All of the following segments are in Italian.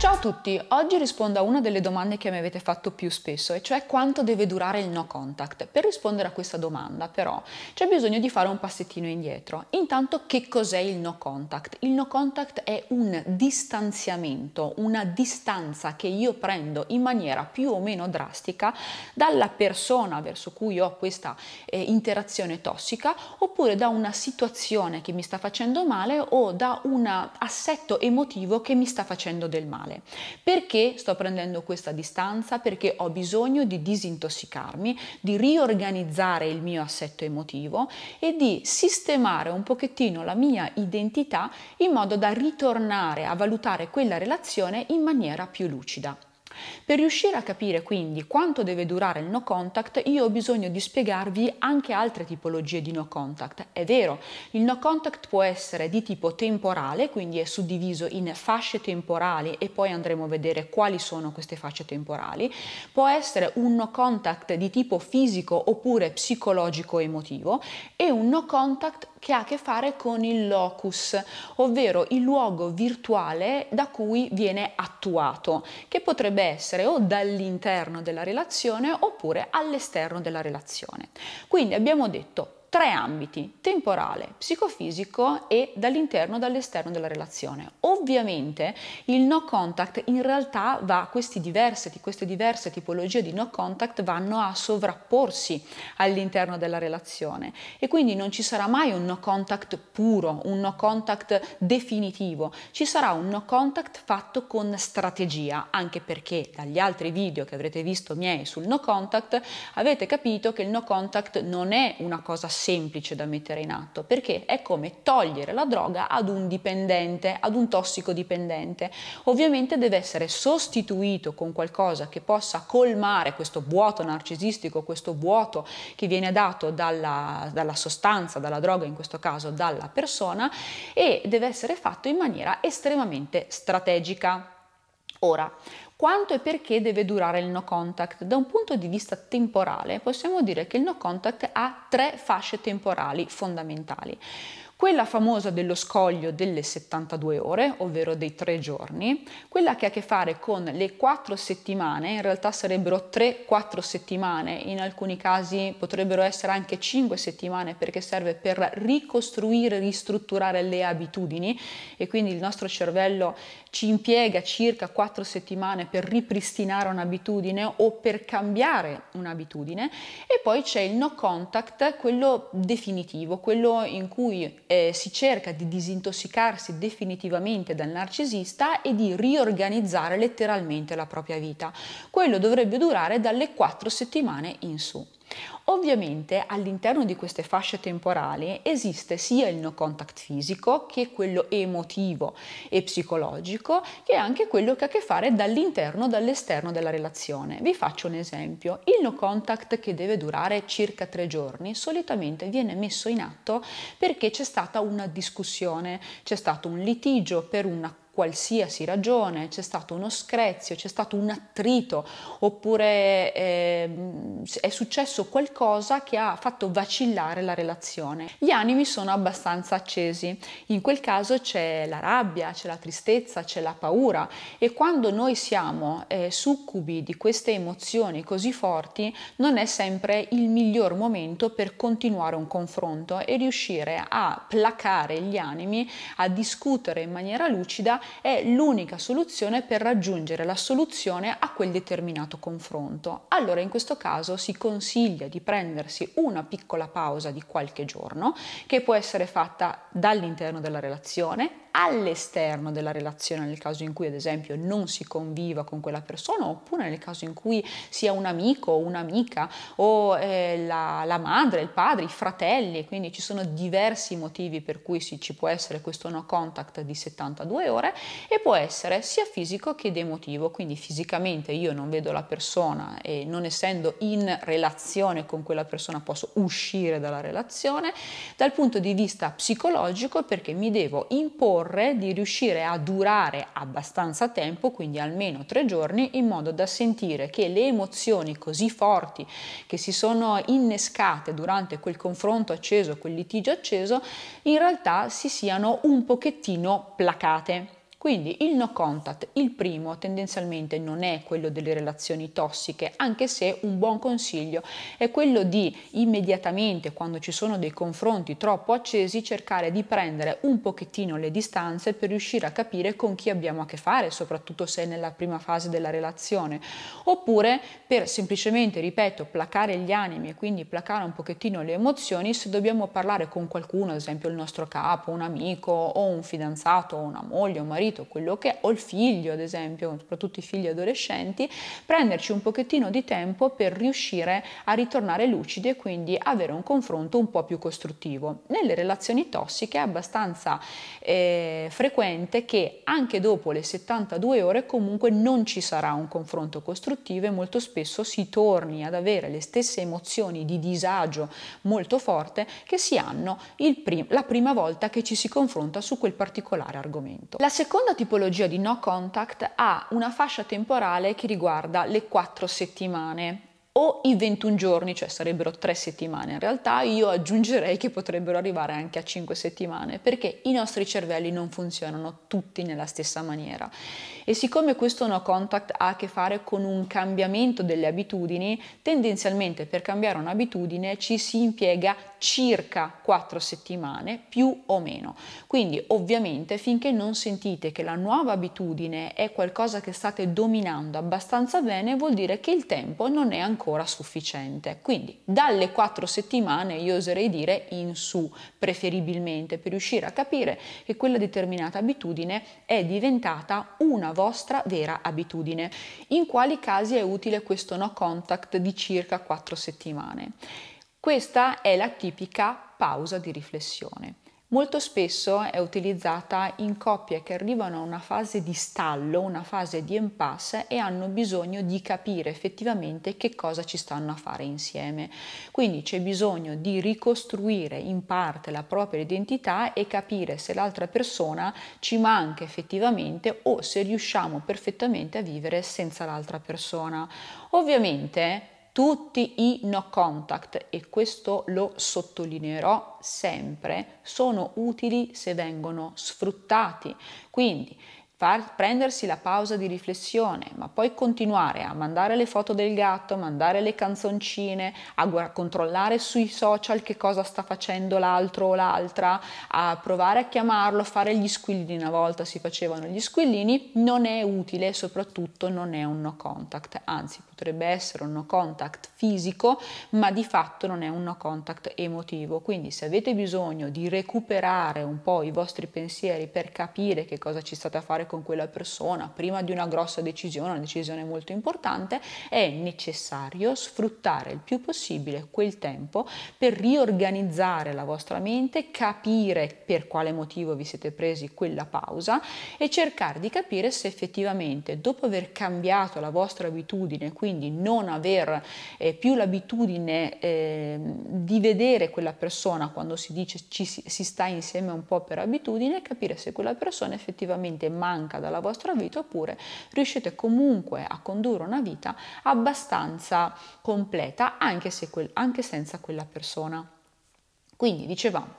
Ciao a tutti, oggi rispondo a una delle domande che mi avete fatto più spesso, e cioè quanto deve durare il no contact. Per rispondere a questa domanda però c'è bisogno di fare un passettino indietro. Intanto che cos'è il no contact? Il no contact è un distanziamento, una distanza che io prendo in maniera più o meno drastica dalla persona verso cui ho questa eh, interazione tossica oppure da una situazione che mi sta facendo male o da un assetto emotivo che mi sta facendo del male personale. Perché sto prendendo questa distanza? Perché ho bisogno di disintossicarmi, di riorganizzare il mio assetto emotivo e di sistemare un pochettino la mia identità in modo da ritornare a valutare quella relazione in maniera più lucida. Per riuscire a capire quindi quanto deve durare il no contact, io ho bisogno di spiegarvi anche altre tipologie di no contact. È vero, il no contact può essere di tipo temporale, quindi è suddiviso in fasce temporali e poi andremo a vedere quali sono queste fasce temporali. Può essere un no contact di tipo fisico oppure psicologico emotivo e un no contact che ha a che fare con il locus, ovvero il luogo virtuale da cui viene attuato, che potrebbe essere o dall'interno della relazione oppure all'esterno della relazione. Quindi abbiamo detto tre ambiti, temporale, psicofisico e dall'interno e dall'esterno della relazione. Ovviamente il no contact in realtà va, questi diverse, queste diverse tipologie di no contact vanno a sovrapporsi all'interno della relazione e quindi non ci sarà mai un no contact puro, un no contact definitivo, ci sarà un no contact fatto con strategia, anche perché dagli altri video che avrete visto miei sul no contact avete capito che il no contact non è una cosa semplice da mettere in atto, perché è come togliere la droga ad un dipendente, ad un tossicodipendente. Ovviamente deve essere sostituito con qualcosa che possa colmare questo vuoto narcisistico, questo vuoto che viene dato dalla, dalla sostanza, dalla droga, in questo caso dalla persona, e deve essere fatto in maniera estremamente strategica. Ora, quanto e perché deve durare il no contact? Da un punto di vista temporale possiamo dire che il no contact ha tre fasce temporali fondamentali quella famosa dello scoglio delle 72 ore, ovvero dei tre giorni, quella che ha a che fare con le quattro settimane, in realtà sarebbero 3-4 settimane, in alcuni casi potrebbero essere anche 5 settimane perché serve per ricostruire, ristrutturare le abitudini e quindi il nostro cervello ci impiega circa 4 settimane per ripristinare un'abitudine o per cambiare un'abitudine e poi c'è il no contact, quello definitivo, quello in cui eh, si cerca di disintossicarsi definitivamente dal narcisista e di riorganizzare letteralmente la propria vita. Quello dovrebbe durare dalle quattro settimane in su. Ovviamente all'interno di queste fasce temporali esiste sia il no contact fisico che quello emotivo e psicologico che anche quello che ha a che fare dall'interno e dall'esterno della relazione. Vi faccio un esempio, il no contact che deve durare circa tre giorni solitamente viene messo in atto perché c'è stata una discussione, c'è stato un litigio per una qualsiasi ragione, c'è stato uno screzio, c'è stato un attrito, oppure eh, è successo qualcosa che ha fatto vacillare la relazione. Gli animi sono abbastanza accesi, in quel caso c'è la rabbia, c'è la tristezza, c'è la paura e quando noi siamo eh, succubi di queste emozioni così forti non è sempre il miglior momento per continuare un confronto e riuscire a placare gli animi, a discutere in maniera lucida è l'unica soluzione per raggiungere la soluzione a quel determinato confronto. Allora in questo caso si consiglia di prendersi una piccola pausa di qualche giorno che può essere fatta dall'interno della relazione, all'esterno della relazione nel caso in cui ad esempio non si conviva con quella persona oppure nel caso in cui sia un amico o un'amica o eh, la, la, madre, il padre, i fratelli, quindi ci sono diversi motivi per cui si, ci può essere questo no contact di 72 ore particolare e può essere sia fisico che emotivo, quindi fisicamente io non vedo la persona e non essendo in relazione con quella persona posso uscire dalla relazione, dal punto di vista psicologico perché mi devo imporre di riuscire a durare abbastanza tempo, quindi almeno tre giorni, in modo da sentire che le emozioni così forti che si sono innescate durante quel confronto acceso, quel litigio acceso, in realtà si siano un pochettino placate. Quindi il no contact, il primo, tendenzialmente non è quello delle relazioni tossiche, anche se un buon consiglio è quello di immediatamente, quando ci sono dei confronti troppo accesi, cercare di prendere un pochettino le distanze per riuscire a capire con chi abbiamo a che fare, soprattutto se è nella prima fase della relazione, oppure per semplicemente, ripeto, placare gli animi e quindi placare un pochettino le emozioni, se dobbiamo parlare con qualcuno, ad esempio il nostro capo, un amico o un fidanzato o una moglie o un marito, marito, quello che è, o il figlio ad esempio, soprattutto i figli adolescenti, prenderci un pochettino di tempo per riuscire a ritornare lucidi e quindi avere un confronto un po' più costruttivo. Nelle relazioni tossiche è abbastanza eh, frequente che anche dopo le 72 ore comunque non ci sarà un confronto costruttivo e molto spesso si torni ad avere le stesse emozioni di disagio molto forte che si hanno prim la prima volta che ci si confronta su quel particolare argomento. La seconda seconda tipologia di no contact ha una fascia temporale che riguarda le quattro settimane o i 21 giorni, cioè sarebbero 3 settimane. In realtà io aggiungerei che potrebbero arrivare anche a 5 settimane, perché i nostri cervelli non funzionano tutti nella stessa maniera. E siccome questo no contact ha a che fare con un cambiamento delle abitudini, tendenzialmente per cambiare un'abitudine ci si impiega circa 4 settimane, più o meno. Quindi ovviamente finché non sentite che la nuova abitudine è qualcosa che state dominando abbastanza bene, vuol dire che il tempo non è ancora ancora sufficiente. Quindi dalle quattro settimane io oserei dire in su, preferibilmente, per riuscire a capire che quella determinata abitudine è diventata una vostra vera abitudine. In quali casi è utile questo no contact di circa quattro settimane? Questa è la tipica pausa di riflessione. Molto spesso è utilizzata in coppie che arrivano a una fase di stallo, una fase di impasse e hanno bisogno di capire effettivamente che cosa ci stanno a fare insieme. Quindi c'è bisogno di ricostruire in parte la propria identità e capire se l'altra persona ci manca effettivamente o se riusciamo perfettamente a vivere senza l'altra persona. Ovviamente tutti i no contact, e questo lo sottolineerò sempre, sono utili se vengono sfruttati. Quindi Far, prendersi la pausa di riflessione, ma poi continuare a mandare le foto del gatto, mandare le canzoncine, a gu- controllare sui social che cosa sta facendo l'altro o l'altra, a provare a chiamarlo, fare gli squillini, una volta si facevano gli squillini, non è utile e soprattutto non è un no contact, anzi potrebbe essere un no contact fisico, ma di fatto non è un no contact emotivo. Quindi se avete bisogno di recuperare un po' i vostri pensieri per capire che cosa ci state a fare con quella persona prima di una grossa decisione, una decisione molto importante, è necessario sfruttare il più possibile quel tempo per riorganizzare la vostra mente, capire per quale motivo vi siete presi quella pausa e cercare di capire se effettivamente dopo aver cambiato la vostra abitudine, quindi non aver eh, più l'abitudine eh, di vedere quella persona quando si dice ci, si sta insieme un po' per abitudine, capire se quella persona effettivamente manca manca dalla vostra vita oppure riuscite comunque a condurre una vita abbastanza completa anche, se quel, anche senza quella persona. Quindi dicevamo,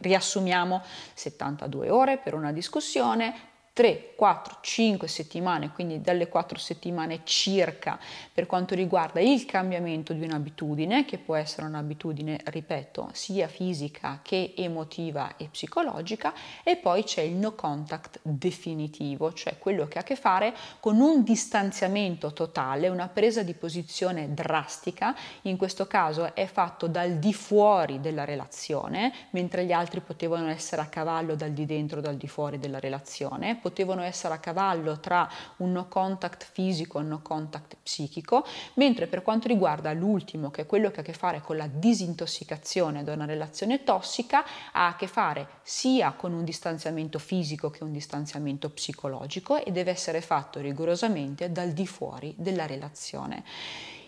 riassumiamo 72 ore per una discussione, 3, 4, 5 settimane, quindi dalle 4 settimane circa per quanto riguarda il cambiamento di un'abitudine, che può essere un'abitudine, ripeto, sia fisica che emotiva e psicologica, e poi c'è il no contact definitivo, cioè quello che ha a che fare con un distanziamento totale, una presa di posizione drastica, in questo caso è fatto dal di fuori della relazione, mentre gli altri potevano essere a cavallo dal di dentro dal di fuori della relazione potevano essere a cavallo tra un no contact fisico e un no contact psichico, mentre per quanto riguarda l'ultimo, che è quello che ha a che fare con la disintossicazione da una relazione tossica, ha a che fare sia con un distanziamento fisico che un distanziamento psicologico e deve essere fatto rigorosamente dal di fuori della relazione.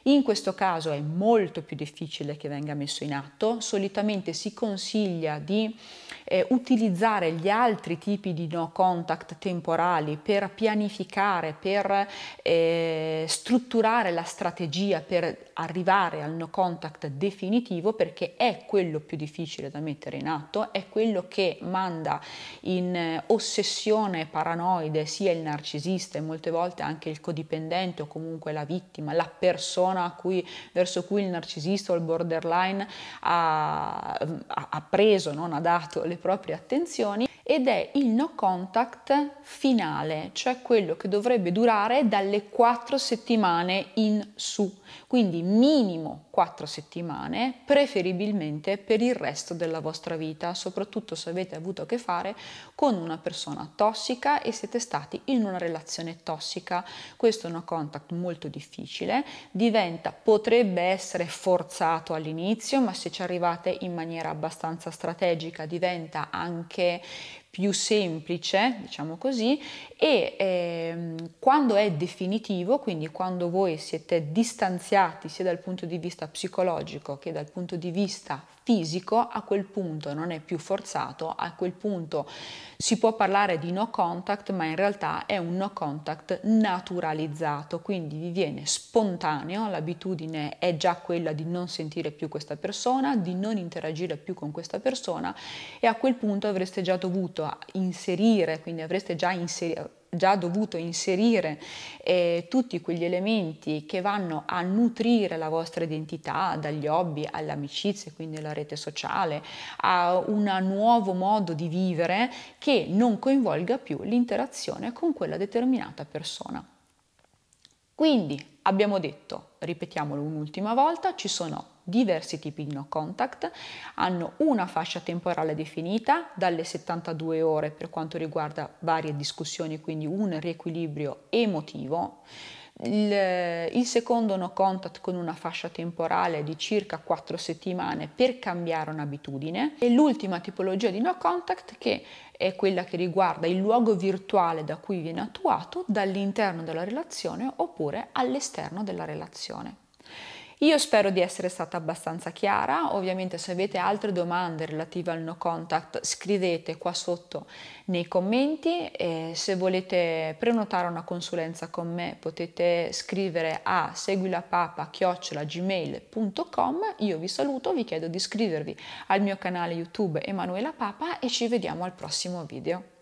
In questo caso è molto più difficile che venga messo in atto, solitamente si consiglia di eh, utilizzare gli altri tipi di no contact temporali per pianificare, per eh, strutturare la strategia per arrivare al no contact definitivo perché è quello più difficile da mettere in atto, è quello che manda in eh, ossessione paranoide sia il narcisista e molte volte anche il codipendente o comunque la vittima, la persona persona cui, verso cui il narcisista o il borderline ha, ha preso, non ha dato le proprie attenzioni ed è il no contact finale, cioè quello che dovrebbe durare dalle 4 settimane in su, quindi minimo 4 settimane, preferibilmente per il resto della vostra vita, soprattutto se avete avuto a che fare con una persona tossica e siete stati in una relazione tossica. Questo è un contact molto difficile, diventa, potrebbe essere forzato all'inizio, ma se ci arrivate in maniera abbastanza strategica diventa anche più semplice, diciamo così, e eh, quando è definitivo, quindi quando voi siete distanziati sia dal punto di vista psicologico che dal punto di vista fisico, a quel punto non è più forzato, a quel punto si può parlare di no contact, ma in realtà è un no contact naturalizzato, quindi vi viene spontaneo, l'abitudine è già quella di non sentire più questa persona, di non interagire più con questa persona e a quel punto avreste già dovuto inserire, quindi avreste già inserito già dovuto inserire eh, tutti quegli elementi che vanno a nutrire la vostra identità, dagli hobby alle amicizie, quindi alla rete sociale, a un nuovo modo di vivere che non coinvolga più l'interazione con quella determinata persona. Quindi abbiamo detto ripetiamolo un'ultima volta, ci sono diversi tipi di no contact, hanno una fascia temporale definita dalle 72 ore per quanto riguarda varie discussioni, quindi un riequilibrio emotivo il, il secondo no contact con una fascia temporale di circa 4 settimane per cambiare un'abitudine e l'ultima tipologia di no contact che è quella che riguarda il luogo virtuale da cui viene attuato dall'interno della relazione oppure all'esterno della relazione. Io spero di essere stata abbastanza chiara, ovviamente se avete altre domande relative al no contact scrivete qua sotto nei commenti e se volete prenotare una consulenza con me potete scrivere a seguilapapa.gmail.com Io vi saluto, vi chiedo di iscrivervi al mio canale YouTube Emanuela Papa e ci vediamo al prossimo video.